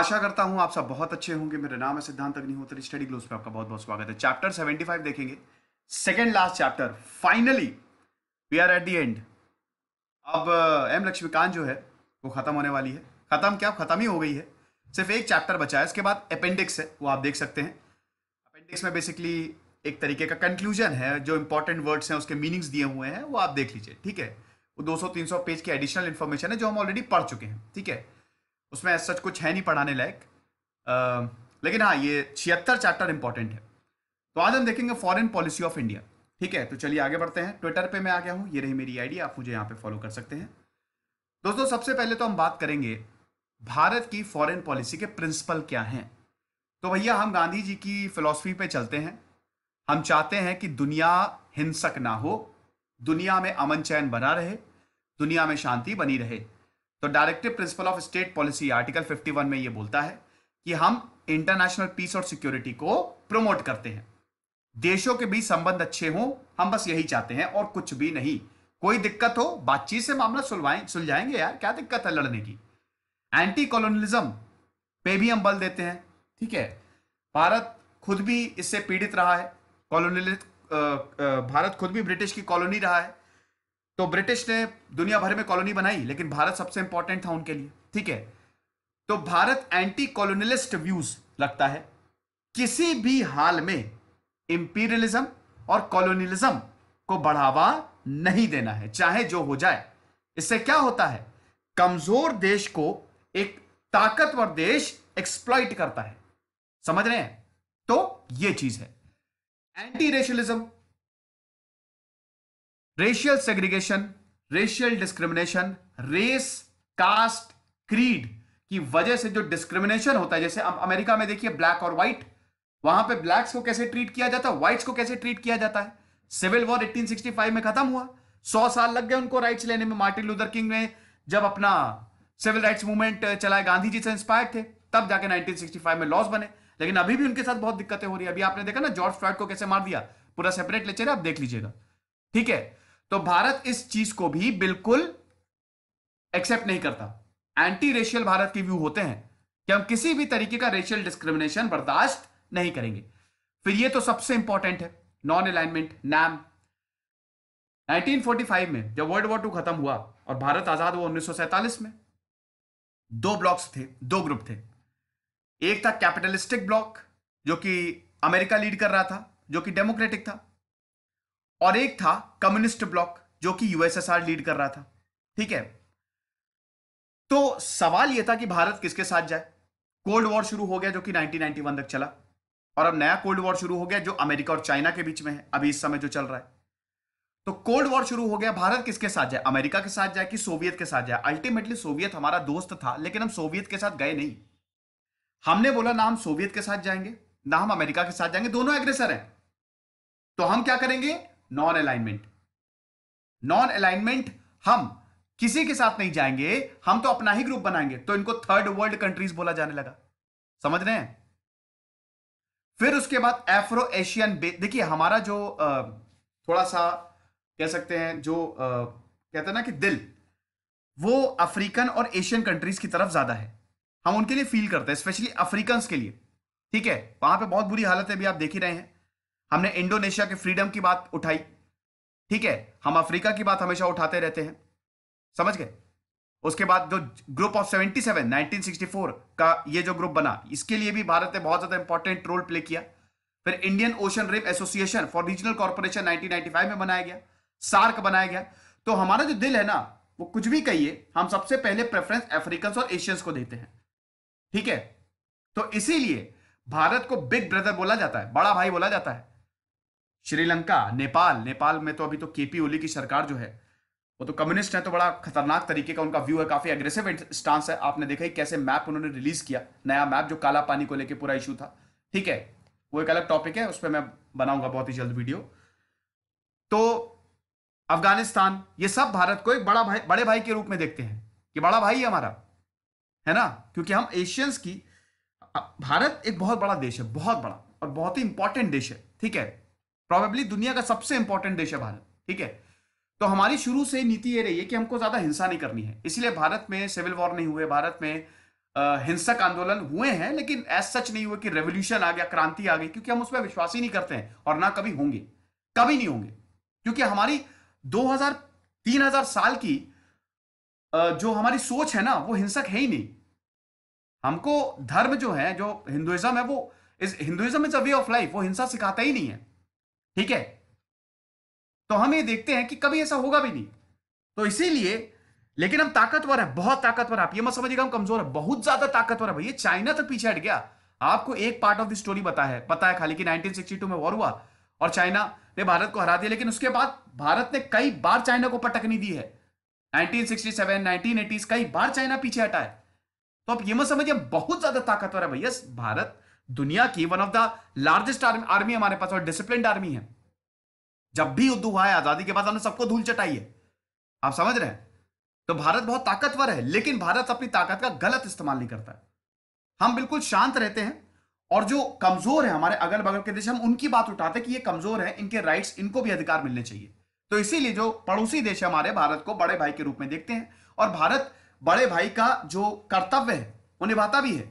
आशा करता हूं आप सब बहुत अच्छे होंगे मेरा नाम है सिद्धांत अग्निहोत्री स्टडी ग्लोस पे आपका बहुत बहुत स्वागत है चैप्टर 75 देखेंगे second last chapter finally we are at the end अब एम uh, लक्ष्मीकांत जो है वो खत्म होने वाली है खत्म क्या खत्म ही हो गई है सिर्फ एक चैप्टर बचा है इसके बाद अपेंडिक्स है वो आप देख सकते हैं अपेंडिक्स में बेसिकली एक तरीके का कंक्लूजन है जो इंपॉर्टेंट वर्ड्स हैं उसके मीनिंग्स दिए हुए हैं वो आप देख लीजिए ठीक है वो 200-300 पेज की एडिशनल इन्फॉर्मेशन है जो हम ऑलरेडी पढ़ चुके हैं ठीक है उसमें सच कुछ है नहीं पढ़ाने लायक लेकिन हाँ ये छिहत्तर चैप्टर इंपॉर्टेंट है तो आज हम देखेंगे फॉरेन पॉलिसी ऑफ इंडिया ठीक है तो चलिए आगे बढ़ते हैं ट्विटर पे मैं आ गया हूँ ये रही मेरी आईडी आप मुझे यहाँ पे फॉलो कर सकते हैं दोस्तों सबसे पहले तो हम बात करेंगे भारत की फॉरेन पॉलिसी के प्रिंसिपल क्या हैं तो भैया हम गांधी जी की फिलोसफी पे चलते हैं हम चाहते हैं कि दुनिया हिंसक ना हो दुनिया में अमन चैन बना रहे दुनिया में शांति बनी रहे तो directive principle of state policy article 51 में ये बोलता है कि हम इंटरनेशनल पीस और सिक्योरिटी को प्रमोट करते हैं देशों के बीच संबंध अच्छे हों हम बस यही चाहते हैं और कुछ भी नहीं कोई दिक्कत हो बातचीत से मामला सुलवाएं सुलझाएंगे यार क्या दिक्कत है लड़ने की एंटी कॉलोनलिज्म पे भी हम बल देते हैं ठीक है भारत खुद भी इससे पीड़ित रहा है कॉलोनलिस्ट भारत खुद भी ब्रिटिश की कॉलोनी रहा है तो ब्रिटिश ने दुनिया भर में कॉलोनी बनाई लेकिन भारत सबसे इंपॉर्टेंट था उनके लिए ठीक है तो भारत एंटी कॉलोनियलिस्ट व्यूज लगता है किसी भी हाल में इंपीरियलिज्म और कॉलोनियलिज्म को बढ़ावा नहीं देना है चाहे जो हो जाए इससे क्या होता है कमजोर देश को एक ताकतवर देश एक्सप्लॉइट करता है समझ रहे हैं तो यह चीज है anti racialism racial segregation racial discrimination race caste creed की वजह से जो डिस्क्रिमिनेशन होता है जैसे अमेरिका में देखिए ब्लैक और व्हाइट वहां पे ब्लैक्स को कैसे ट्रीट किया जाता है व्हाइट्स को कैसे ट्रीट किया जाता है सिविल वॉर 1865 में खत्म हुआ सौ साल लग गए उनको राइट्स लेने में मार्टिन लूदर किंग ने जब अपना सिविल राइट्स मूवमेंट चलाया गांधी जी से इंस्पायर थे तब जाके 1965 में लॉस बने लेकिन अभी भी उनके साथ बहुत दिक्कतें हो रही है अभी आपने देखा ना जॉर्ज फ्लॉइड को कैसे मार दिया पूरा सेपरेट लेक्चर आप देख लीजिएगा ठीक है तो भारत इस चीज को भी बिल्कुल एक्सेप्ट नहीं करता एंटी रेशियल भारत के व्यू होते हैं कि हम किसी भी तरीके का रेशियल डिस्क्रिमिनेशन बर्दाश्त नहीं करेंगे फिर ये तो सबसे इंपॉर्टेंट है नॉन अलाइनमेंट नैम 1945 में जब वर्ल्ड वॉर टू खत्म हुआ और भारत आजाद हुआ उन्नीस में दो ब्लॉक्स थे दो ग्रुप थे एक था कैपिटलिस्टिक ब्लॉक जो कि अमेरिका लीड कर रहा था जो कि डेमोक्रेटिक था और एक था कम्युनिस्ट ब्लॉक जो कि यूएसएसआर लीड कर रहा था ठीक है तो सवाल यह था कि भारत किसके साथ जाए कोल्ड वॉर शुरू हो गया जो कि 1991 तक चला और अब नया कोल्ड वॉर शुरू हो गया जो अमेरिका और चाइना के बीच में है अभी इस समय जो चल रहा है तो कोल्ड वॉर शुरू हो गया भारत किसके साथ जाए अमेरिका के साथ जाए कि सोवियत के साथ जाए अल्टीमेटली सोवियत हमारा दोस्त था लेकिन हम सोवियत के साथ गए नहीं हमने बोला ना हम सोवियत के साथ जाएंगे ना हम अमेरिका के साथ जाएंगे दोनों एग्रेसर हैं तो हम क्या करेंगे नॉन अलाइनमेंट नॉन अलाइनमेंट हम किसी के साथ नहीं जाएंगे हम तो अपना ही ग्रुप बनाएंगे तो इनको थर्ड वर्ल्ड कंट्रीज बोला जाने लगा समझ रहे हैं फिर उसके बाद एफ्रो एशियन देखिए हमारा जो थोड़ा सा कह सकते हैं जो कहते हैं ना कि दिल वो अफ्रीकन और एशियन कंट्रीज की तरफ ज्यादा है हम उनके लिए फील करते हैं स्पेशली अफ्रीकन के लिए ठीक है वहां पे बहुत बुरी हालत है भी आप देख ही रहे हैं हमने इंडोनेशिया के फ्रीडम की बात उठाई ठीक है हम अफ्रीका की बात हमेशा उठाते रहते हैं समझ गए उसके बाद जो ग्रुप ऑफ 77 1964 का ये जो ग्रुप बना इसके लिए भी भारत ने बहुत ज्यादा इंपॉर्टेंट रोल प्ले किया फिर Indian Ocean Rim Association for Regional Corporation 1995 में बनाया गया सार्क बनाया गया तो हमारा जो दिल है ना वो कुछ भी कहिए हम सबसे पहले प्रेफरेंस अफ्रीकन और एशियंस को देते हैं ठीक है तो इसीलिए भारत को बिग ब्रदर बोला जाता है बड़ा भाई बोला जाता है श्रीलंका नेपाल नेपाल में तो अभी तो केपी ओली की सरकार जो है वो तो कम्युनिस्ट है तो बड़ा खतरनाक तरीके का उनका व्यू है काफी अग्रेसिव स्टांस है आपने देखा ही कैसे मैप उन्होंने रिलीज किया नया मैप जो काला पानी को लेकर पूरा इशू था ठीक है वो एक अलग टॉपिक है उस पर मैं बनाऊंगा बहुत ही जल्द वीडियो तो अफगानिस्तान ये सब भारत को एक बड़ा भाई बड़े भाई के रूप में देखते हैं कि बड़ा भाई है हमारा है ना क्योंकि हम एशियंस की भारत एक बहुत बड़ा देश है बहुत बड़ा और बहुत ही इंपॉर्टेंट देश है ठीक है प्रॉबेबली दुनिया का सबसे इंपॉर्टेंट देश है भारत ठीक है तो हमारी शुरू से नीति ये रही है कि हमको ज्यादा हिंसा नहीं करनी है इसलिए भारत में सिविल वॉर नहीं हुए भारत में हिंसक आंदोलन हुए हैं लेकिन एज सच नहीं हुए कि रेवोल्यूशन आ गया क्रांति आ गई क्योंकि हम उसमें विश्वास ही नहीं करते हैं और ना कभी होंगे कभी नहीं होंगे क्योंकि हमारी 2000 3000 साल की जो हमारी सोच है ना वो हिंसक है ही नहीं हमको धर्म जो है जो हिंदुइज्म है वो इस Hinduism is a way of life वो हिंसा सिखाता ही नहीं है ठीक है तो हम ये देखते हैं कि कभी ऐसा होगा भी नहीं तो इसीलिए लेकिन हम ताकतवर है बहुत ताकतवर आप ये मत समझिएगा हम कमजोर है बहुत ज्यादा ताकतवर है भैया चाइना तक पीछे हट गया आपको एक पार्ट ऑफ द स्टोरी पता है पता है खाली कि 1962 में वॉर हुआ और चाइना ने भारत को हरा दिया लेकिन उसके बाद भारत ने कई बार चाइना को पटकनी दी है 1967, 1980s कई बार चाइना पीछे हटा है तो आप ये मत समझिए बहुत ज्यादा ताकतवर है भैया भारत दुनिया की one of the largest army हमारे पास और डिसिप्लिन आर्मी है जब भी युद्ध हुआ है आजादी के बाद हमने सबको धूल चटाई है आप समझ रहे हैं तो भारत बहुत ताकतवर है लेकिन भारत अपनी ताकत का गलत इस्तेमाल नहीं करता हम बिल्कुल शांत रहते हैं और जो कमजोर है हमारे अगल बगल के देश हम उनकी बात उठाते हैं कि ये कमजोर है इनके राइट्स इनको भी अधिकार मिलने चाहिए तो इसीलिए जो पड़ोसी देश है हमारे भारत को बड़े भाई के रूप में देखते हैं और भारत बड़े भाई का जो कर्तव्य है वो निभाता भी है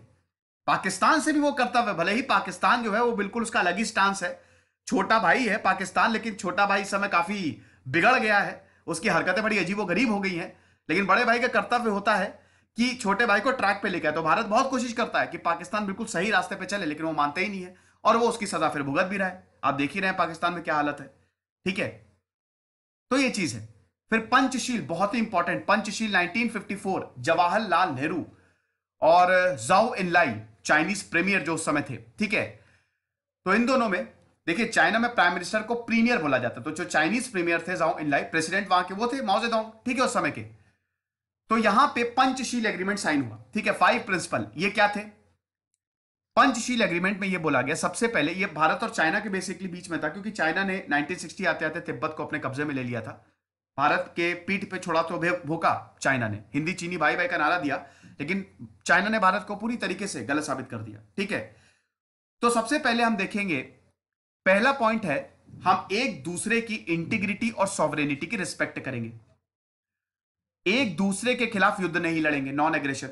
पाकिस्तान से भी वो कर्तव्य भले ही पाकिस्तान जो है वो बिल्कुल उसका अलग ही स्टांस है छोटा भाई है पाकिस्तान लेकिन छोटा भाई इस समय काफी बिगड़ गया है उसकी हरकतें बड़ी अजीब गरीब हो गई हैं लेकिन बड़े भाई का कर्तव्य होता है कि छोटे भाई को ट्रैक पे लेके आए तो भारत बहुत कोशिश करता है कि पाकिस्तान बिल्कुल सही रास्ते पे चले लेकिन वो मानते ही नहीं है और वो उसकी सजा फिर भुगत भी रहा है आप देख ही रहे हैं पाकिस्तान में क्या हालत है ठीक है तो ये चीज है फिर पंचशील बहुत ही इंपॉर्टेंट पंचशील नाइनटीन जवाहरलाल नेहरू और जाओ इनलाई चाइनीज प्रीमियर जो उस समय थे ठीक है तो इन दोनों में देखिए चाइना में प्राइम मिनिस्टर को प्रीमियर बोला जाता तो जो चाइनीज प्रीमियर थे जाओ इन लाइफ प्रेसिडेंट वहां के वो थे माओजेदोंग ठीक है उस समय के तो यहां पे पंचशील एग्रीमेंट साइन हुआ ठीक है फाइव प्रिंसिपल ये क्या थे पंचशील एग्रीमेंट में ये बोला गया सबसे पहले ये भारत और चाइना के बेसिकली बीच में था क्योंकि चाइना ने 1960 आते आते तिब्बत को अपने कब्जे में ले लिया था भारत के पीठ पे छोड़ा तो भोका चाइना ने हिंदी चीनी भाई भाई का नारा दिया लेकिन चाइना ने भारत को पूरी तरीके से गलत साबित कर दिया ठीक है तो सबसे पहले हम देखेंगे पहला पॉइंट है हम एक दूसरे की इंटीग्रिटी और सॉवरेनिटी की रिस्पेक्ट करेंगे एक दूसरे के खिलाफ युद्ध नहीं लड़ेंगे नॉन एग्रेशन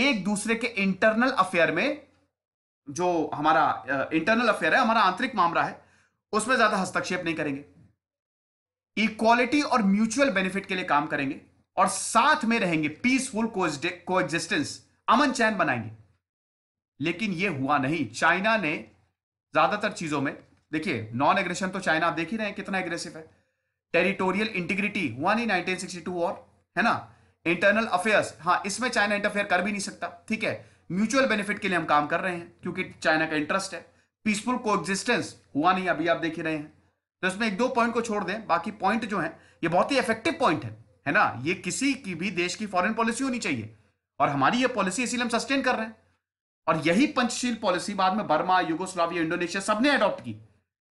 एक दूसरे के इंटरनल अफेयर में जो हमारा इंटरनल अफेयर है हमारा आंतरिक मामला है उसमें ज्यादा हस्तक्षेप नहीं करेंगे इक्वालिटी और म्यूचुअल बेनिफिट के लिए काम करेंगे और साथ में रहेंगे पीसफुल को एग्जिस्टेंस अमन चैन बनाएंगे लेकिन यह हुआ नहीं चाइना ने ज्यादातर चीजों में देखिए नॉन एग्रेशन तो चाइना आप देख ही रहे हैं कितना एग्रेसिव है टेरिटोरियल इंटीग्रिटी हुआ नहीं 1962 और है ना इंटरनल अफेयर्स हाँ इसमें चाइना इंटरफेयर कर भी नहीं सकता ठीक है म्यूचुअल बेनिफिट के लिए हम काम कर रहे हैं क्योंकि चाइना का इंटरेस्ट है पीसफुल को हुआ नहीं अभी आप देख ही रहे हैं तो इसमें एक दो पॉइंट को छोड़ दें बाकी पॉइंट जो है ये बहुत ही इफेक्टिव पॉइंट है है ना ये किसी की भी देश की फॉरेन पॉलिसी होनी चाहिए और हमारी ये पॉलिसी इसीलिए हम सस्टेन कर रहे हैं और यही पंचशील पॉलिसी बाद में बर्मा युगोस्लाविया इंडोनेशिया सबने अडॉप्ट की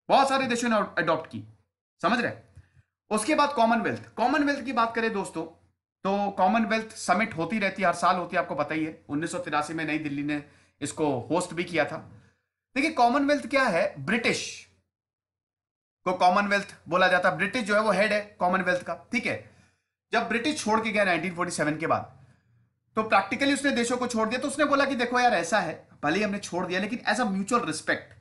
बहुत सारे देशों ने अडॉप्ट की समझ रहे उसके बाद कॉमनवेल्थ कॉमनवेल्थ की बात करें दोस्तों तो कॉमनवेल्थ समिट होती रहती है हर साल होती है आपको बताइए उन्नीस में नई दिल्ली ने इसको होस्ट भी किया था देखिए कॉमनवेल्थ क्या है ब्रिटिश को कॉमनवेल्थ बोला जाता है ब्रिटिश जो है वो हेड है कॉमनवेल्थ का ठीक है जब ब्रिटिश छोड़ के गया 1947 के बाद तो प्रैक्टिकली उसने देशों को छोड़ दिया तो उसने बोला कि देखो यार ऐसा है भले ही हमने छोड़ दिया लेकिन एज अ म्यूचुअल रिस्पेक्ट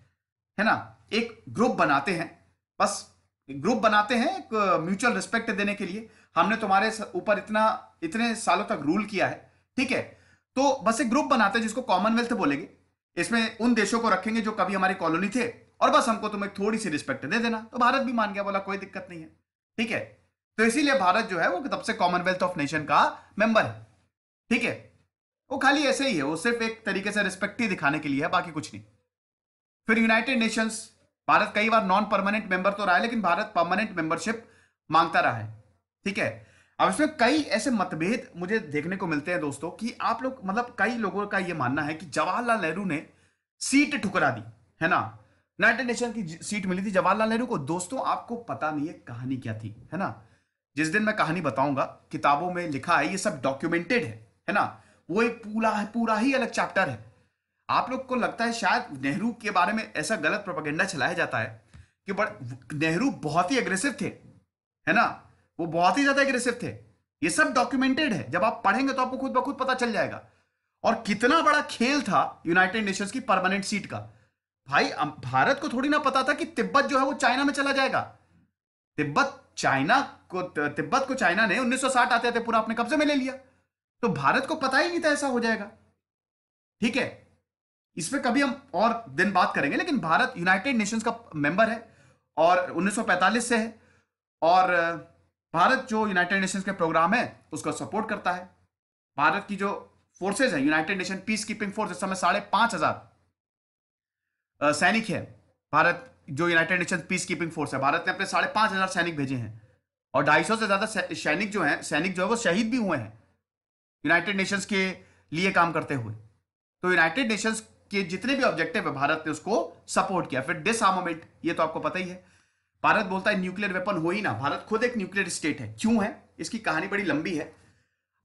है ना एक ग्रुप बनाते हैं बस ग्रुप बनाते हैं एक म्यूचुअल uh, रिस्पेक्ट देने के लिए हमने तुम्हारे ऊपर इतना इतने सालों तक रूल किया है ठीक है तो बस एक ग्रुप बनाते हैं जिसको कॉमनवेल्थ बोलेंगे इसमें उन देशों को रखेंगे जो कभी हमारी कॉलोनी थे और बस हमको तुम एक थोड़ी सी रिस्पेक्ट दे देना तो भारत भी मान गया बोला कोई दिक्कत नहीं है ठीक है तो इसीलिए भारत जो है वो तब से कॉमनवेल्थ ऑफ नेशन का मेंबर है ठीक है वो खाली ऐसे ही है वो सिर्फ एक तरीके से रिस्पेक्ट ही दिखाने के लिए है बाकी कुछ नहीं फिर यूनाइटेड नेशंस भारत कई बार नॉन परमानेंट मेंबर तो रहा है लेकिन भारत परमानेंट मेंबरशिप मांगता रहा है ठीक है अब इसमें कई ऐसे मतभेद मुझे देखने को मिलते हैं दोस्तों कि आप लोग मतलब कई लोगों का यह मानना है कि जवाहरलाल नेहरू ने सीट ठुकरा दी है ना यूनाइटेड नेशन की सीट मिली थी जवाहरलाल नेहरू को दोस्तों आपको पता नहीं है कहानी क्या थी है ना जिस दिन मैं कहानी बताऊंगा किताबों में लिखा है ये सब डॉक्यूमेंटेड है है ना वो एक पूरा पूरा ही अलग चैप्टर है आप लोग को लगता है शायद नेहरू के बारे में ऐसा गलत प्रोपागेंडा चलाया जाता है कि नेहरू बहुत ही अग्रेसिव थे है ना वो बहुत ही ज्यादा अग्रेसिव थे ये सब डॉक्यूमेंटेड है जब आप पढ़ेंगे तो आपको खुद ब खुद पता चल जाएगा और कितना बड़ा खेल था यूनाइटेड नेशंस की परमानेंट सीट का भाई भारत को थोड़ी ना पता था कि तिब्बत जो है वो चाइना में चला जाएगा तिब्बत चाइना को तिब्बत को चाइना ने 1960 आते आते पूरा अपने कब्जे में ले लिया तो भारत को पता ही नहीं था ऐसा हो जाएगा ठीक है इस पर कभी हम और दिन बात करेंगे लेकिन भारत यूनाइटेड नेशंस का मेंबर है और 1945 से है और भारत जो यूनाइटेड नेशंस के प्रोग्राम है उसका सपोर्ट करता है भारत की जो फोर्सेज है united nation peace keeping force इस समय साढ़े पांच हजार सैनिक है भारत जो united nation peace keeping force है भारत ने अपने साढ़े पांच हज़ार सैनिक भेजे हैं और ढाई सौ से ज़्यादा सैनिक जो हैं सैनिक जो है वो शहीद भी हुए हैं यूनाइटेड नेशंस के लिए काम करते हुए तो यूनाइटेड नेशंस के जितने भी ऑब्जेक्टिव है भारत ने उसको सपोर्ट किया फिर डिसआर्मामेंट ये तो आपको पता ही है भारत बोलता है न्यूक्लियर वेपन हो ही ना भारत खुद एक न्यूक्लियर स्टेट है क्यों है इसकी कहानी बड़ी लंबी है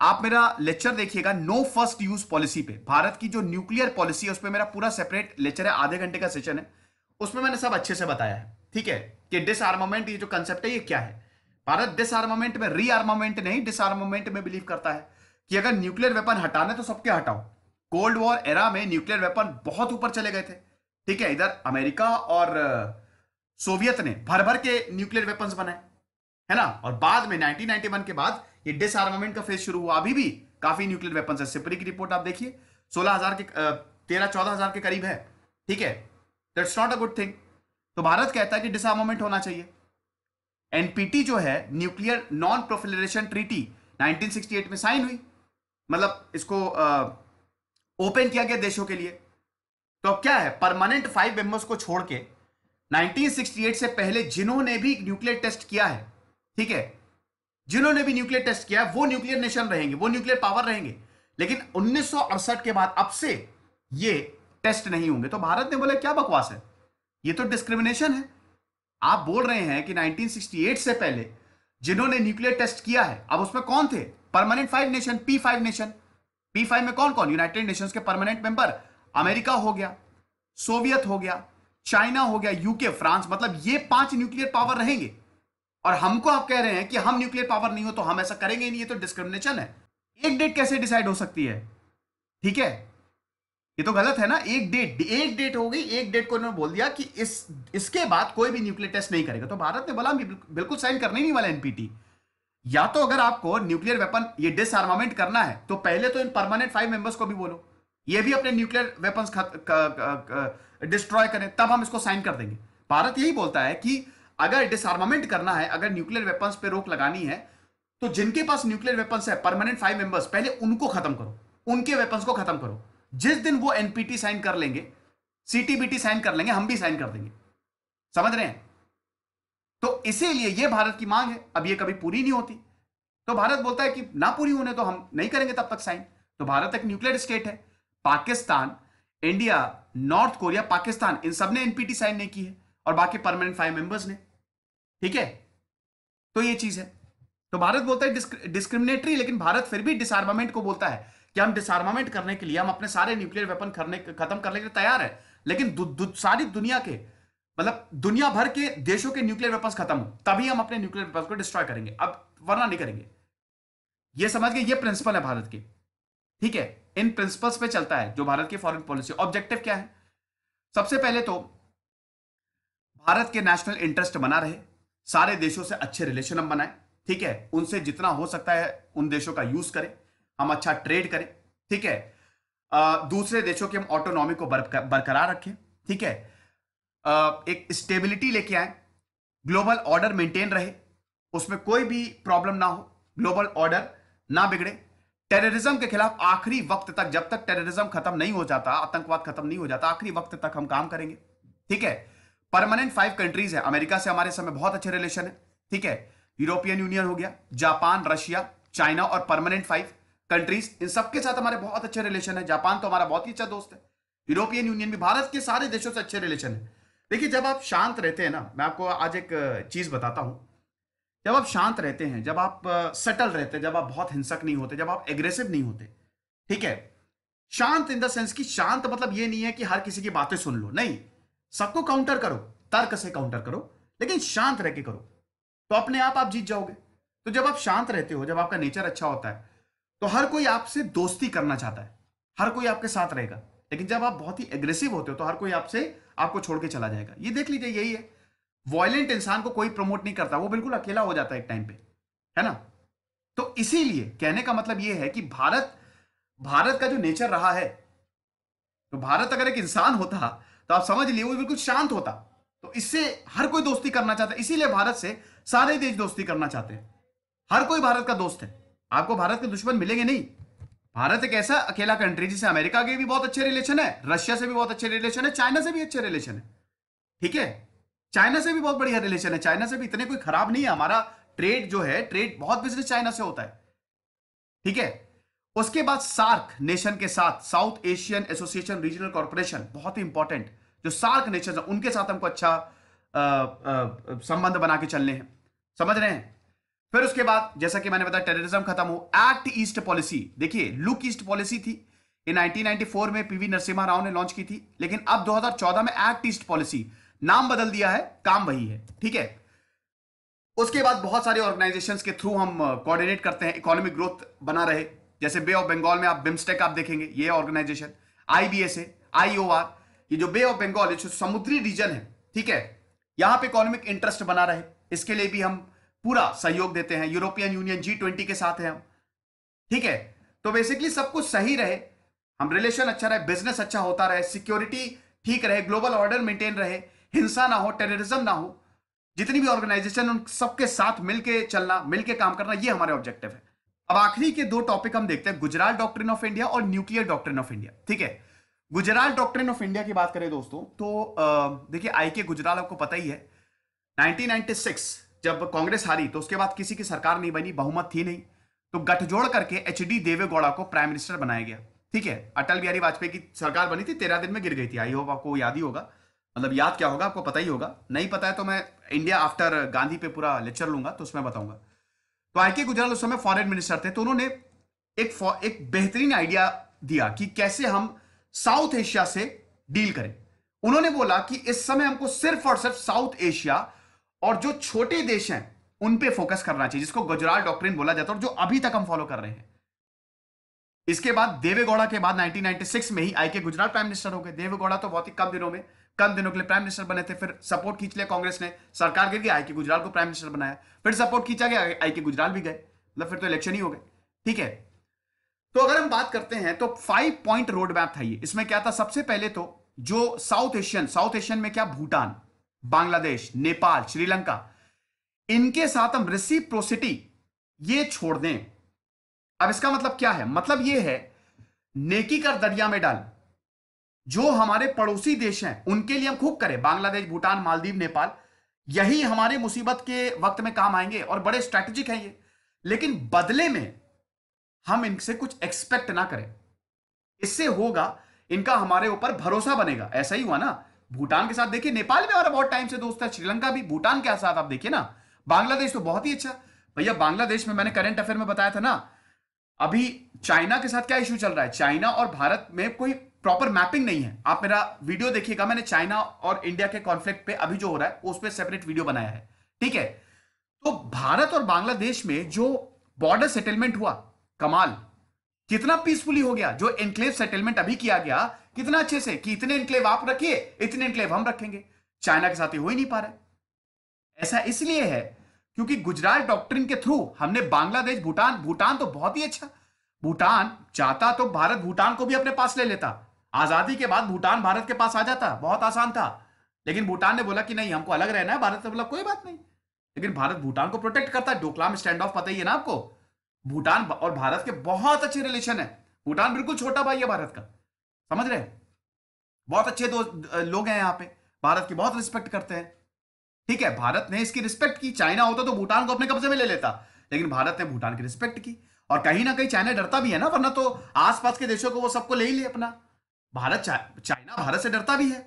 आप मेरा लेक्चर देखिएगा नो फर्स्ट यूज पॉलिसी पे भारत की जो न्यूक्लियर पॉलिसी है उस पर मेरा पूरा सेपरेट लेक्चर है आधे घंटे का सेशन है उसमें मैंने सब अच्छे से बताया है ठीक है कि डिसआर्मामेंट ये जो कंसेप्ट है ये क्या है भारत डिसआर्मामेंट में रीआर्मामेंट नहीं डिसआर्मामेंट में बिलीव करता है कि अगर न्यूक्लियर वेपन हटाने तो सबके हटाओ कोल्ड वॉर एरा में न्यूक्लियर वेपन बहुत ऊपर चले गए थे ठीक है इधर अमेरिका और सोवियत ने भर भर के न्यूक्लियर वेपन्स बनाए है ना और बाद में 1991 के बाद ये डिसआर्मामेंट का फेज शुरू हुआ अभी भी काफी न्यूक्लियर वेपन है सिपरी की रिपोर्ट आप देखिए 16000 के तेरह चौदह हजार के करीब है ठीक है that's not a good thing तो भारत कहता है कि डिसआर्मामेंट होना चाहिए एनपीटी जो है nuclear non proliferation treaty nineteen में साइन हुई मतलब इसको ओपन किया गया देशों के लिए तो अब क्या है परमानेंट फाइव मेंबर्स को छोड़ के 1968 से पहले जिन्होंने भी न्यूक्लियर टेस्ट किया है ठीक है जिन्होंने भी न्यूक्लियर टेस्ट किया वो न्यूक्लियर नेशन रहेंगे वो न्यूक्लियर पावर रहेंगे लेकिन उन्नीस के बाद अब से ये टेस्ट नहीं होंगे तो भारत ने बोला क्या बकवास है ये तो डिस्क्रिमिनेशन है आप बोल रहे हैं कि 1968 से पहले जिन्होंने न्यूक्लियर टेस्ट किया है अब उसमें कौन थे permanent five nation P five nation P five में कौन कौन यूनाइटेड नेशंस के परमानेंट मेंबर अमेरिका हो गया सोवियत हो गया चाइना हो गया यूके फ्रांस मतलब ये पांच न्यूक्लियर पावर रहेंगे और हमको आप कह रहे हैं कि हम न्यूक्लियर पावर नहीं हो तो हम ऐसा करेंगे नहीं ये तो डिस्क्रिमिनेशन है एक डेट कैसे डिसाइड हो सकती है ठीक है ये तो गलत है ना एक डेट एक डेट हो गई एक डेट को इन्होंने बोल दिया कि इस इसके बाद कोई भी न्यूक्लियर टेस्ट नहीं करेगा तो भारत ने बोला बिल्कुल साइन करने नहीं वाला एनपीटी या तो अगर आपको न्यूक्लियर वेपन ये डिसआर्मामेंट करना है तो पहले तो इन परमानेंट फाइव मेंबर्स को भी बोलो ये भी अपने न्यूक्लियर वेपन डिस्ट्रॉय करें तब हम इसको साइन कर देंगे भारत यही बोलता है कि अगर डिसआर्मामेंट करना है अगर न्यूक्लियर वेपन्स पे रोक लगानी है तो जिनके पास न्यूक्लियर वेपन्स है परमानेंट फाइव मेंबर्स पहले उनको खत्म करो उनके वेपन्स को खत्म करो जिस दिन वो एनपीटी साइन कर लेंगे सीटीबीटी साइन कर लेंगे हम भी साइन कर देंगे समझ रहे हैं तो इसीलिए ये भारत की मांग है अब ये कभी पूरी नहीं होती तो भारत बोलता है कि ना पूरी होने तो हम नहीं करेंगे तब तक साइन तो भारत एक न्यूक्लियर स्टेट है Pakistan India North Korea Pakistan इन सब ने एनपीटी साइन नहीं की है और बाकी परमानेंट फाइव मेंबर्स ने ठीक है तो ये चीज है तो भारत बोलता है डिस्क्रिमिनेटरी लेकिन भारत फिर भी डिसआर्मामेंट को बोलता है कि हम डिसआर्मामेंट करने के लिए हम अपने सारे न्यूक्लियर वेपन करने खत्म करने के लिए तैयार है लेकिन दु, दु, सारी दुनिया के मतलब दुनिया भर के देशों के न्यूक्लियर वेपन खत्म हो तभी हम अपने न्यूक्लियर वेपन को डिस्ट्रॉय करेंगे अब वरना नहीं करेंगे ये समझ गए ये प्रिंसिपल है भारत के ठीक है इन प्रिंसिपल्स पे चलता है जो भारत की फॉरेन पॉलिसी ऑब्जेक्टिव क्या है सबसे पहले तो भारत के नेशनल इंटरेस्ट बना रहे सारे देशों से अच्छे रिलेशन हम बनाएं ठीक है उनसे जितना हो सकता है उन देशों का यूज करें हम अच्छा ट्रेड करें ठीक है आ, दूसरे देशों की हम ऑटोनॉमी को बरकरार रखें ठीक है आ, एक स्टेबिलिटी लेके आए ग्लोबल ऑर्डर मेंटेन रहे उसमें कोई भी प्रॉब्लम ना हो ग्लोबल ऑर्डर ना बिगड़े टेररिज्म के खिलाफ आखिरी वक्त तक जब तक टेररिज्म खत्म नहीं हो जाता आतंकवाद खत्म नहीं हो जाता आखिरी वक्त तक हम काम करेंगे ठीक है परमानेंट फाइव कंट्रीज है अमेरिका से हमारे समय बहुत अच्छे रिलेशन है ठीक है यूरोपियन यूनियन हो गया जापान रशिया चाइना और परमानेंट फाइव कंट्रीज इन सबके साथ हमारे बहुत अच्छे रिलेशन है जापान तो हमारा बहुत ही अच्छा दोस्त है यूरोपियन यूनियन भी भारत के सारे देशों से अच्छे रिलेशन है देखिए जब आप शांत रहते हैं ना मैं आपको आज एक चीज बताता हूं जब आप शांत रहते हैं जब आप सटल रहते हैं जब आप बहुत हिंसक नहीं होते जब आप एग्रेसिव नहीं होते ठीक है शांत इन द सेंस की शांत मतलब ये नहीं है कि हर किसी की बातें सुन लो नहीं सबको काउंटर करो तर्क से काउंटर करो लेकिन शांत रह के करो तो अपने आप आप जीत जाओगे तो जब आप शांत रहते हो जब आपका नेचर अच्छा होता है तो हर कोई आपसे दोस्ती करना चाहता है हर कोई आपके साथ रहेगा लेकिन जब आप बहुत ही एग्रेसिव होते हो तो हर कोई आपसे आपको छोड़ के चला जाएगा ये देख लीजिए यही है वॉयलेंट इंसान को कोई प्रमोट नहीं करता वो बिल्कुल अकेला हो जाता है एक टाइम पे है ना तो इसीलिए कहने का मतलब ये है कि भारत भारत का जो नेचर रहा है तो भारत अगर एक इंसान होता तो आप समझ लिए वो बिल्कुल शांत होता तो इससे हर कोई दोस्ती करना चाहता है इसीलिए भारत से सारे देश दोस्ती करना चाहते हैं हर कोई भारत का दोस्त है आपको भारत के दुश्मन मिलेंगे नहीं भारत एक ऐसा अकेला कंट्री जिसे अमेरिका के भी बहुत अच्छे रिलेशन है रशिया से भी बहुत अच्छे रिलेशन है चाइना से भी अच्छे रिलेशन है ठीक है चाइना से भी बहुत बढ़िया रिलेशन है चाइना से भी इतने कोई खराब नहीं है हमारा ट्रेड जो है ट्रेड बहुत बिजनेस चाइना से होता है ठीक है उसके बाद सार्क नेशन के साथ South Asian association regional corporation बहुत ही इंपॉर्टेंट जो सार्क नेशन उनके साथ हमको अच्छा संबंध बना के चलने हैं समझ रहे हैं फिर उसके बाद जैसा कि मैंने बताया टेररिज्म खत्म हो एक्ट ईस्ट पॉलिसी देखिए लुक ईस्ट पॉलिसी थी ये 1994 में पीवी नरसिम्हा राव ने लॉन्च की थी लेकिन अब 2014 में एक्ट ईस्ट पॉलिसी नाम बदल दिया है काम वही है ठीक है उसके बाद बहुत सारे ऑर्गेनाइजेशंस के थ्रू हम कोऑर्डिनेट करते हैं इकोनॉमिक ग्रोथ बना रहे जैसे बे ऑफ बंगाल में आप बिम्स्टेक आप देखेंगे ये ऑर्गेनाइजेशन आईबीएसए आर ये जो बे ऑफ बंगाल है जो समुद्री रीजन है ठीक है यहां पे इकोनॉमिक इंटरेस्ट बना रहे इसके लिए भी हम पूरा सहयोग देते हैं यूरोपियन यूनियन जी ट्वेंटी के साथ है हम ठीक है तो बेसिकली सब कुछ सही रहे हम रिलेशन अच्छा रहे बिजनेस अच्छा होता रहे सिक्योरिटी ठीक रहे ग्लोबल ऑर्डर मेंटेन रहे हिंसा ना हो टेररिज्म ना हो जितनी भी ऑर्गेनाइजेशन उन सबके साथ मिलके चलना मिलके काम करना ये हमारे ऑब्जेक्टिव है अब आखिरी के दो टॉपिक हम देखते हैं गुजरात डॉक्ट्रिन ऑफ इंडिया और न्यूक्लियर डॉक्ट्रिन ऑफ इंडिया ठीक है गुजरात डॉक्ट्रिन ऑफ इंडिया की बात करें दोस्तों तो देखिए आई के गुजराल आपको पता ही है 1996 जब कांग्रेस हारी तो उसके बाद किसी की सरकार नहीं बनी बहुमत थी नहीं तो गठजोड़ करके एच डी देवेगौड़ा को प्राइम मिनिस्टर बनाया गया ठीक है अटल बिहारी वाजपेयी की सरकार बनी थी तेरह दिन में गिर गई थी आई होप आपको याद ही होगा मतलब याद क्या होगा आपको पता ही होगा नहीं पता है तो मैं इंडिया आफ्टर गांधी पे पूरा लेक्चर लूंगा तो उसमें बताऊंगा तो आर के गुजराल उस समय फॉरेन मिनिस्टर थे तो उन्होंने एक एक बेहतरीन आइडिया दिया कि कैसे हम साउथ एशिया से डील करें उन्होंने बोला कि इस समय हमको सिर्फ और सिर्फ साउथ एशिया और जो छोटे देश हैं उन पे फोकस करना चाहिए जिसको गुजराल डॉक्ट्रिन बोला जाता है और जो अभी तक हम फॉलो कर रहे हैं इसके बाद देवेगौड़ा के बाद 1996 में ही आई के गुजरात प्राइम मिनिस्टर हो गए देवेगौड़ा तो बहुत ही कम दिनों में कम दिनों के लिए प्राइम मिनिस्टर बने थे फिर सपोर्ट खींच लिया कांग्रेस ने सरकार गिर गई आई के गुजराल को प्राइम मिनिस्टर बनाया फिर सपोर्ट खींचा गया आई के गुजराल भी गए मतलब फिर तो इलेक्शन ही हो गए ठीक है तो अगर हम बात करते हैं तो फाइव पॉइंट रोड मैप था ये इसमें क्या था सबसे पहले तो जो साउथ एशियन साउथ एशियन में क्या भूटान बांग्लादेश नेपाल श्रीलंका इनके साथ हम प्रोसिटी ये छोड़ दें अब इसका मतलब क्या है मतलब ये है नेकी कर दरिया में डाल जो हमारे पड़ोसी देश हैं उनके लिए हम खूब करें बांग्लादेश भूटान मालदीव नेपाल यही हमारे मुसीबत के वक्त में काम आएंगे और बड़े स्ट्रैटेजिक हैं ये लेकिन बदले में हम इनसे कुछ एक्सपेक्ट ना करें इससे होगा इनका हमारे ऊपर भरोसा बनेगा ऐसा ही हुआ ना भूटान के साथ देखिए नेपाल भी हमारा बहुत टाइम से दोस्त है श्रीलंका भी भूटान के साथ आप देखिए ना बांग्लादेश तो बहुत ही अच्छा भैया बांग्लादेश में मैंने करंट अफेयर में बताया था ना अभी चाइना के साथ क्या इश्यू चल रहा है चाइना और भारत में कोई प्रॉपर मैपिंग नहीं है आप मेरा वीडियो देखिएगा मैंने चाइना और इंडिया के कॉन्फ्लिक्ट पे अभी जो हो रहा है उस पर सेपरेट वीडियो बनाया है ठीक है तो भारत और बांग्लादेश में जो बॉर्डर सेटलमेंट हुआ कमाल कितना पीसफुली हो गया जो एनक्लेव सेटलमेंट अभी किया गया कितना अच्छे से कि इतने इनक्लेव आप रखिए इतने इनक्लेव हम रखेंगे चाइना के साथ ये हो ही नहीं पा रहा है ऐसा इसलिए है क्योंकि गुजरात डॉक्ट्रिन के थ्रू हमने बांग्लादेश भूटान भूटान तो बहुत ही अच्छा भूटान चाहता तो भारत भूटान को भी अपने पास ले लेता आजादी के बाद भूटान भारत के पास आ जाता बहुत आसान था लेकिन भूटान ने बोला कि नहीं हमको अलग रहना है भारत से बोला मतलब कोई बात नहीं लेकिन भारत भूटान को प्रोटेक्ट करता है डोकलाम स्टैंड ऑफ पता ही है ना आपको भूटान और भारत के बहुत अच्छे रिलेशन है भूटान बिल्कुल छोटा भाई है भारत का समझ रहे बहुत अच्छे दो लोग हैं यहाँ पे भारत की बहुत रिस्पेक्ट करते हैं ठीक है भारत ने इसकी रिस्पेक्ट की चाइना होता तो भूटान को अपने कब्जे में ले लेता लेकिन भारत ने भूटान की रिस्पेक्ट की और कहीं ना कहीं चाइना डरता भी है ना वरना तो आसपास के देशों को वो सबको ले ही ले अपना भारत चा, चाइना भारत से डरता भी है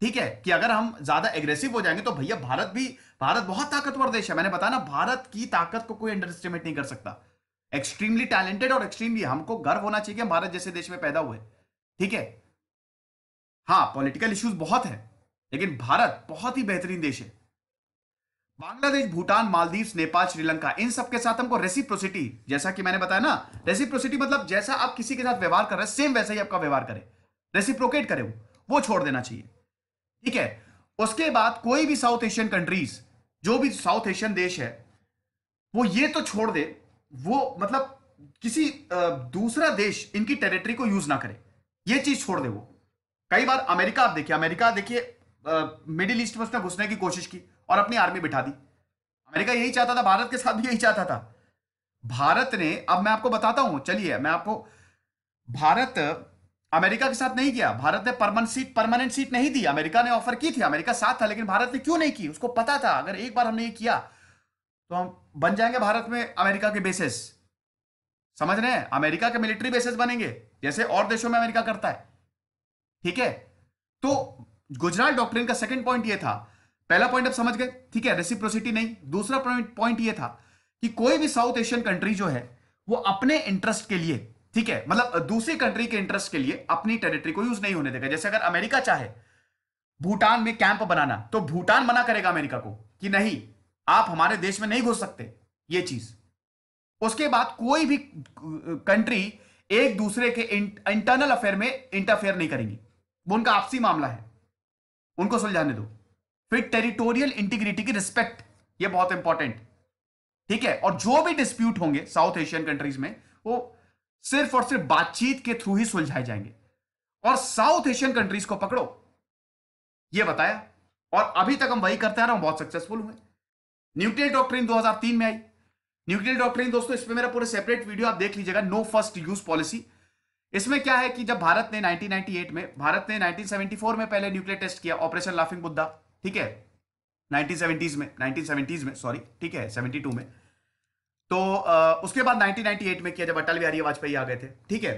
ठीक है कि अगर हम ज्यादा एग्रेसिव हो जाएंगे तो भैया भारत भी भारत बहुत ताकतवर देश है मैंने बताया ना भारत की ताकत को कोई अंडर एस्टिमेट नहीं कर सकता एक्सट्रीमली टैलेंटेड और एक्सट्रीमली हमको गर्व होना चाहिए भारत जैसे देश में पैदा हुए ठीक है हाँ पॉलिटिकल इश्यूज बहुत है लेकिन भारत बहुत ही बेहतरीन देश है बांग्लादेश भूटान मालदीव नेपाल श्रीलंका इन सबके साथ हमको रेसिप्रोसिटी जैसा कि मैंने बताया ना रेसिप्रोसिटी मतलब जैसा आप किसी के साथ व्यवहार कर रहे हैं सेम वैसा ही आपका व्यवहार करें रेसिप्रोकेट करे वो वो छोड़ देना चाहिए ठीक है उसके बाद कोई भी साउथ एशियन कंट्रीज जो भी साउथ एशियन देश है वो ये तो छोड़ दे वो मतलब किसी दूसरा देश इनकी टेरिटरी को यूज ना करे ये चीज छोड़ दे वो कई बार अमेरिका आप देखिए अमेरिका देखिए मिडिल ईस्ट में उसने घुसने की कोशिश की और अपनी आर्मी बिठा दी अमेरिका यही चाहता था भारत के साथ भी यही चाहता था भारत ने अब मैं आपको बताता हूं चलिए मैं आपको भारत अमेरिका के साथ नहीं किया भारत ने परमानेंट सीट परमानेंट सीट नहीं दी अमेरिका ने ऑफर की थी अमेरिका साथ था लेकिन भारत ने क्यों नहीं की उसको पता था अगर एक बार हमने ये किया तो हम बन जाएंगे भारत में अमेरिका के बेसिस समझ रहे हैं अमेरिका के मिलिट्री बेसिस बनेंगे जैसे और देशों में अमेरिका करता है ठीक है तो गुजरात डॉक्ट्रिन का सेकेंड पॉइंट यह था पहला पॉइंट आप समझ गए ठीक है रेसिप्रोसिटी नहीं दूसरा पॉइंट यह था कि कोई भी साउथ एशियन कंट्री जो है वो अपने इंटरेस्ट के लिए ठीक है मतलब दूसरी कंट्री के इंटरेस्ट के लिए अपनी टेरिटरी को यूज नहीं होने देगा जैसे अगर अमेरिका चाहे भूटान में कैंप बनाना तो भूटान मना करेगा अमेरिका को कि नहीं आप हमारे देश में नहीं घुस सकते ये चीज उसके बाद कोई भी कंट्री एक दूसरे के इंटरनल अफेयर में इंटरफेयर नहीं करेंगी वो उनका आपसी मामला है उनको सुलझाने दो फिर टेरिटोरियल इंटीग्रिटी की रिस्पेक्ट ये बहुत इंपॉर्टेंट ठीक है और जो भी डिस्प्यूट होंगे साउथ एशियन कंट्रीज में वो सिर्फ और सिर्फ बातचीत के थ्रू ही सुलझाए जाएंगे और साउथ एशियन कंट्रीज को पकड़ो यह बताया और अभी तक हम वही करते आ रहे हैं बहुत सक्सेसफुल हुए न्यूक्लियर डॉक्ट्रिन 2003 में आई न्यूक्लियर डॉक्ट्रिन दोस्तों इस मेरा पूरा सेपरेट वीडियो आप देख लीजिएगा नो फर्स्ट यूज पॉलिसी इसमें क्या है कि जब भारत ने 1998 में भारत ने 1974 में पहले न्यूक्लियर टेस्ट किया ऑपरेशन लाफिंग बुद्धा ठीक है 1970s में 1970s में सॉरी ठीक है 72 में तो आ, उसके बाद 1998 में किया जब अटल बिहारी वाजपेयी आ गए थे ठीक है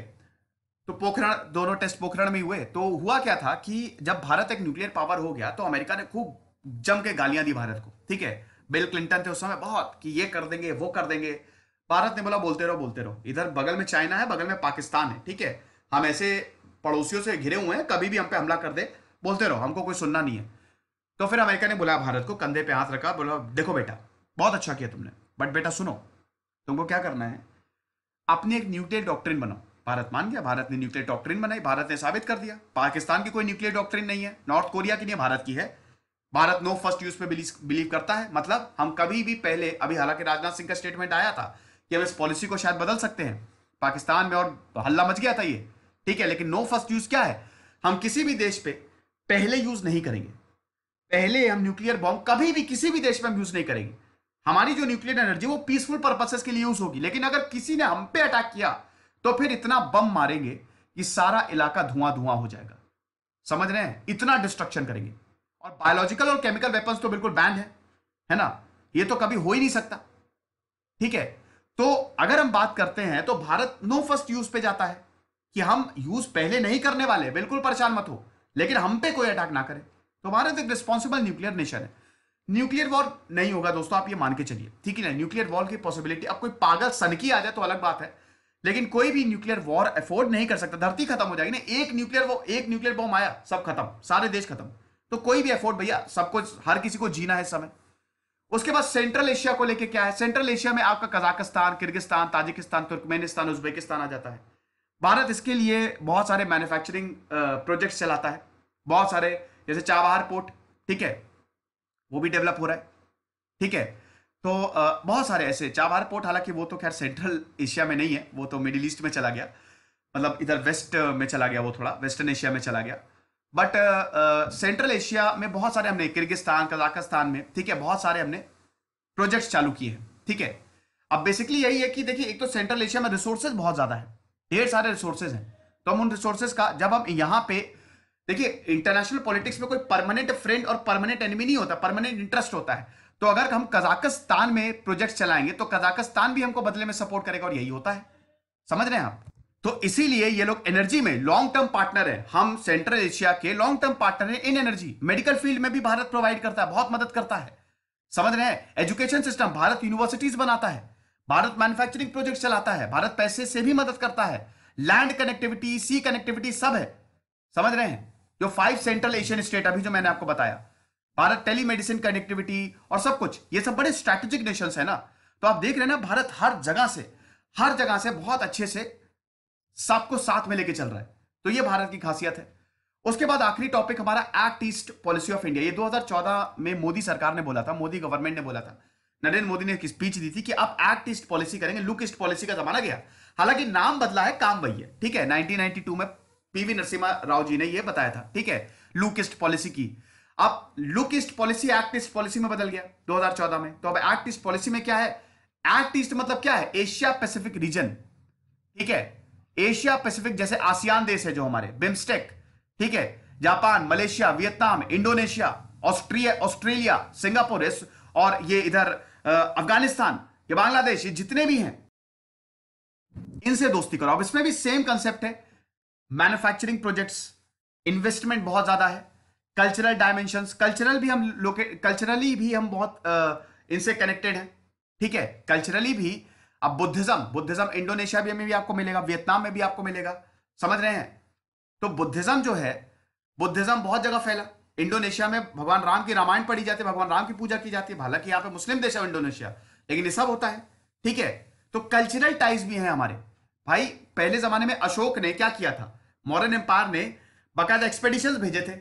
तो पोखरण दोनों टेस्ट पोखरण में हुए तो हुआ क्या था कि जब भारत एक न्यूक्लियर पावर हो गया तो अमेरिका ने खूब जम के गालियां दी भारत को ठीक है बिल क्लिंटन थे उस समय बहुत कि ये कर देंगे वो कर देंगे भारत ने बोला बोलते रहो बोलते रहो इधर बगल में चाइना है बगल में पाकिस्तान है ठीक है हम ऐसे पड़ोसियों से घिरे हुए हैं कभी भी हम पे हमला कर दे बोलते रहो हमको कोई सुनना नहीं है तो फिर अमेरिका ने बुलाया भारत को कंधे पे हाथ रखा बोला देखो बेटा बहुत अच्छा किया तुमने बट बेटा सुनो तुमको क्या करना है अपनी एक न्यूक्लियर डॉक्ट्रिन बनाओ भारत मान गया भारत ने न्यूक्लियर डॉक्ट्रिन बनाई भारत ने साबित कर दिया पाकिस्तान की कोई न्यूक्लियर डॉक्ट्रिन नहीं है नॉर्थ कोरिया की नहीं भारत की है भारत नो फर्स्ट यूज पे बिलीव करता है मतलब हम कभी भी पहले अभी हालांकि राजनाथ सिंह का स्टेटमेंट आया था कि हम इस पॉलिसी को शायद बदल सकते हैं पाकिस्तान में और हल्ला मच गया था ये ठीक है लेकिन नो फर्स्ट यूज क्या है हम किसी भी देश पे पहले यूज नहीं करेंगे पहले हम न्यूक्लियर बॉम्ब कभी भी किसी भी देश में हम यूज नहीं करेंगे हमारी जो न्यूक्लियर एनर्जी वो पीसफुल पर्पसेस के लिए यूज होगी लेकिन अगर किसी ने हम पे अटैक किया तो फिर इतना बम मारेंगे कि सारा इलाका धुआं धुआं हो जाएगा समझ रहे हैं इतना डिस्ट्रक्शन करेंगे और बायोलॉजिकल और केमिकल वेपन तो बिल्कुल बैंड है है ना ये तो कभी हो ही नहीं सकता ठीक है तो अगर हम बात करते हैं तो भारत नो फर्स्ट यूज पे जाता है कि हम यूज पहले नहीं करने वाले बिल्कुल परेशान मत हो लेकिन हम पे कोई अटैक ना करे तो भारत एक रिस्पॉन्सिबल न्यूक्लियर नेशन है न्यूक्लियर वॉर नहीं होगा दोस्तों आप ये मान के चलिए ठीक है ना न्यूक्लियर वॉर की पॉसिबिलिटी अब कोई पागल सनकी आ जाए तो अलग बात है लेकिन कोई भी न्यूक्लियर वॉर अफोर्ड नहीं कर सकता धरती खत्म हो जाएगी ना एक न्यूक्लियर वो एक न्यूक्लियर बॉम्ब आया सब खत्म सारे देश खत्म तो कोई भी अफोर्ड भैया सबको हर किसी को जीना है समय उसके बाद सेंट्रल एशिया को लेके क्या है सेंट्रल एशिया में आपका Kazakhstan Kyrgyzstan Tajikistan Turkmenistan Uzbekistan आ जाता है भारत इसके लिए बहुत सारे मैन्युफैक्चरिंग प्रोजेक्ट्स चलाता है बहुत सारे जैसे चाबहार पोर्ट ठीक है वो भी डेवलप हो रहा है ठीक है तो बहुत सारे ऐसे चाबार पोर्ट हालांकि वो तो खैर सेंट्रल एशिया में नहीं है वो तो मिडिल ईस्ट में चला गया मतलब इधर वेस्ट में चला गया वो थोड़ा वेस्टर्न एशिया में चला गया बट सेंट्रल एशिया में बहुत सारे हमने किर्गिस्तान कजाकिस्तान में ठीक है बहुत सारे हमने प्रोजेक्ट्स चालू किए हैं ठीक है अब बेसिकली यही है कि देखिए एक तो सेंट्रल एशिया में रिसोर्सेज बहुत ज़्यादा है ढेर सारे रिसोर्सेज हैं तो हम उन रिसोर्सेज का जब हम यहाँ पे देखिए इंटरनेशनल पॉलिटिक्स में कोई परमानेंट फ्रेंड और परमानेंट एनिमी नहीं होता परमानेंट इंटरेस्ट होता है तो अगर हम कजाकिस्तान में प्रोजेक्ट चलाएंगे तो कजाकिस्तान भी हमको बदले में सपोर्ट करेगा और यही होता है समझ रहे हैं आप तो इसीलिए ये लोग एनर्जी में लॉन्ग टर्म पार्टनर है हम सेंट्रल एशिया के लॉन्ग टर्म पार्टनर है इन एनर्जी मेडिकल फील्ड में भी भारत प्रोवाइड करता है बहुत मदद करता है समझ रहे हैं एजुकेशन सिस्टम भारत यूनिवर्सिटीज बनाता है भारत मैन्युफैक्चरिंग प्रोजेक्ट चलाता है भारत पैसे से भी मदद करता है लैंड कनेक्टिविटी सी कनेक्टिविटी सब है समझ रहे हैं जो फाइव सेंट्रल एशियन स्टेट अभी जो मैंने आपको बताया भारत टेलीमेडिसिन कनेक्टिविटी और सब कुछ ये सब बड़े स्ट्रैटेजिक नेशन है ना तो आप देख रहे हैं ना भारत हर जगह से हर जगह से बहुत अच्छे से सबको साथ में लेके चल रहा है तो ये भारत की खासियत है उसके बाद आखिरी टॉपिक हमारा act east policy of India ये 2014 में मोदी सरकार ने बोला था मोदी गवर्नमेंट ने बोला था नरेंद्र मोदी ने एक स्पीच दी थी कि आप एक्ट ईस्ट पॉलिसी करेंगे लुक ईस्ट पॉलिसी का जमाना गया हालांकि नाम बदला है काम वही है ठीक है नाइनटीन में पीवी नरसिम्हा राव जी ने यह बताया था ठीक है लुकिस्ट पॉलिसी की अब look east policy act east policy में बदल गया 2014 में तो अब एक्ट ईस्ट पॉलिसी में क्या है एक्ट ईस्ट मतलब क्या है एशिया पैसिफिक रीजन ठीक है एशिया पैसिफिक जैसे आसियान देश है जो हमारे बिम्स्टेक ठीक है Japan Malaysia Vietnam Indonesia Austria Australia Singapore और ये इधर अफगानिस्तान ये बांग्लादेश ये जितने भी हैं इनसे दोस्ती करो अब इसमें भी सेम कंसेप्ट है मैन्युफैक्चरिंग प्रोजेक्ट्स इन्वेस्टमेंट बहुत ज़्यादा है कल्चरल डायमेंशन कल्चरल भी हम लोकेट कल्चरली भी हम बहुत इनसे कनेक्टेड हैं ठीक है कल्चरली भी अब बुद्धिज्म बुद्धिज्म इंडोनेशिया भी में भी आपको मिलेगा वियतनाम में भी आपको मिलेगा समझ रहे हैं तो बुद्धिज्म जो है बुद्धिज्म बहुत जगह फैला इंडोनेशिया में भगवान राम की रामायण पढ़ी जाती है भगवान राम की पूजा की जाती है हालांकि यहाँ पे मुस्लिम देश है इंडोनेशिया लेकिन ये सब होता है ठीक है तो कल्चरल टाइज भी हैं हमारे भाई पहले जमाने में अशोक ने क्या किया था मॉरन एम्पायर ने बाकायदा एक्सपेडिशन भेजे थे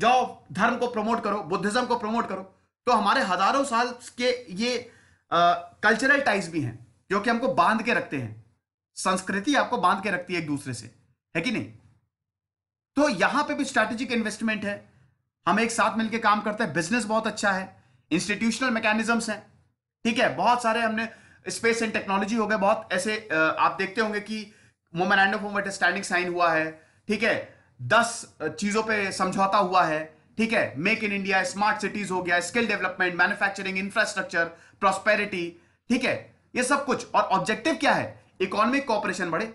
जाओ धर्म को प्रमोट करो बुद्धिज्म को प्रमोट करो तो हमारे हजारों साल के ये कल्चरल टाइज भी हैं जो कि हमको बांध के रखते हैं संस्कृति आपको बांध के रखती है एक दूसरे से है कि नहीं तो यहां पे भी स्ट्रेटेजिक इन्वेस्टमेंट है हम एक साथ मिलकर काम करते हैं बिजनेस बहुत अच्छा है इंस्टीट्यूशनल मैकेनिज्म्स हैं ठीक है बहुत सारे हमने स्पेस एंड टेक्नोलॉजी हो गए बहुत ऐसे आप देखते होंगे कि मोमेंड ऑफ अंडरस्टैंडिंग साइन हुआ है ठीक है दस चीजों पे समझौता हुआ है ठीक है make in India smart cities हो गया skill development manufacturing infrastructure prosperity ठीक है ये सब कुछ और ऑब्जेक्टिव क्या है इकोनॉमिक कॉपरेशन बढ़े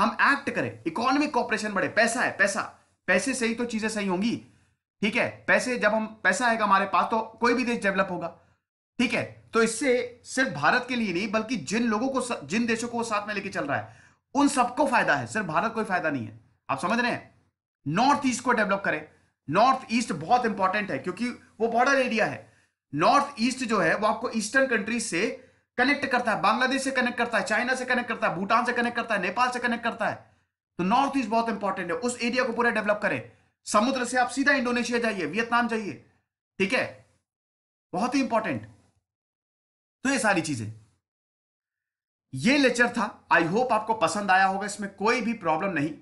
हम एक्ट करें इकोनॉमिक कॉपरेशन बढ़े पैसा है पैसा पैसे से ही तो चीजें सही होंगी ठीक है पैसे जब हम पैसा आएगा हमारे पास तो कोई भी देश डेवलप होगा ठीक है तो इससे सिर्फ भारत के लिए नहीं बल्कि जिन लोगों को जिन देशों को साथ में लेके चल रहा है उन सबको फायदा है सिर्फ भारत को फायदा नहीं है आप समझ रहे हैं नॉर्थ ईस्ट को डेवलप करें नॉर्थ ईस्ट बहुत इंपॉर्टेंट है क्योंकि वो बॉर्डर एरिया है नॉर्थ ईस्ट जो है वो आपको ईस्टर्न कंट्रीज से कनेक्ट करता है बांग्लादेश से कनेक्ट करता है चाइना से कनेक्ट करता है भूटान से कनेक्ट करता है नेपाल से कनेक्ट करता है तो नॉर्थ ईस्ट बहुत इंपॉर्टेंट है उस एरिया को पूरा डेवलप करें समुद्र से आप सीधा इंडोनेशिया जाइए वियतनाम जाइए ठीक है बहुत ही इंपॉर्टेंट तो ये सारी चीजें ये लेक्चर था आई होप आपको पसंद आया होगा इसमें कोई भी प्रॉब्लम नहीं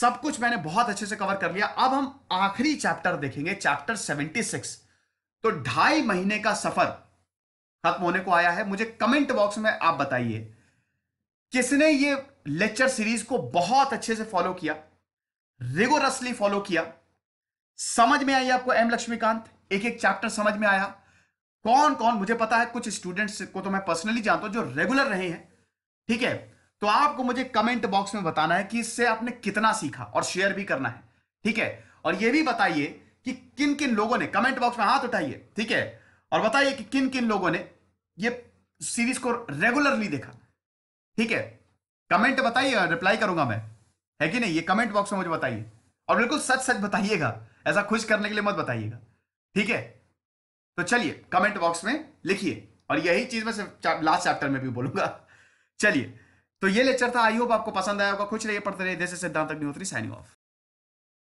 सब कुछ मैंने बहुत अच्छे से कवर कर लिया अब हम आखिरी चैप्टर देखेंगे चैप्टर 76 तो ढाई महीने का सफर खत्म होने को आया है मुझे कमेंट बॉक्स में आप बताइए किसने ये लेक्चर सीरीज को बहुत अच्छे से फॉलो किया रिगोरसली फॉलो किया समझ में आई आपको एम लक्ष्मीकांत एक एक चैप्टर समझ में आया कौन कौन मुझे पता है कुछ स्टूडेंट्स को तो मैं पर्सनली जानता हूं जो रेगुलर रहे हैं ठीक है तो आपको मुझे कमेंट बॉक्स में बताना है कि इससे आपने कितना सीखा और शेयर भी करना है ठीक है और यह भी बताइए कि किन किन लोगों ने कमेंट बॉक्स में हाथ उठाइए ठीक है और बताइए कि किन किन लोगों ने यह सीरीज को रेगुलरली देखा ठीक है कमेंट बताइए रिप्लाई करूंगा मैं है कि नहीं ये कमेंट बॉक्स में मुझे बताइए और बिल्कुल सच सच बताइएगा ऐसा खुश करने के लिए मत बताइएगा ठीक है तो चलिए कमेंट बॉक्स में लिखिए और यही चीज मैं सिर्फ लास्ट चैप्टर में भी बोलूंगा चलिए तो ये लेक्चर था आई होप आपको पसंद आया होगा कुछ रहिए पढ़ते रहिए जैसे सिद्धांत अग्निहोत्री साइनिंग ऑफ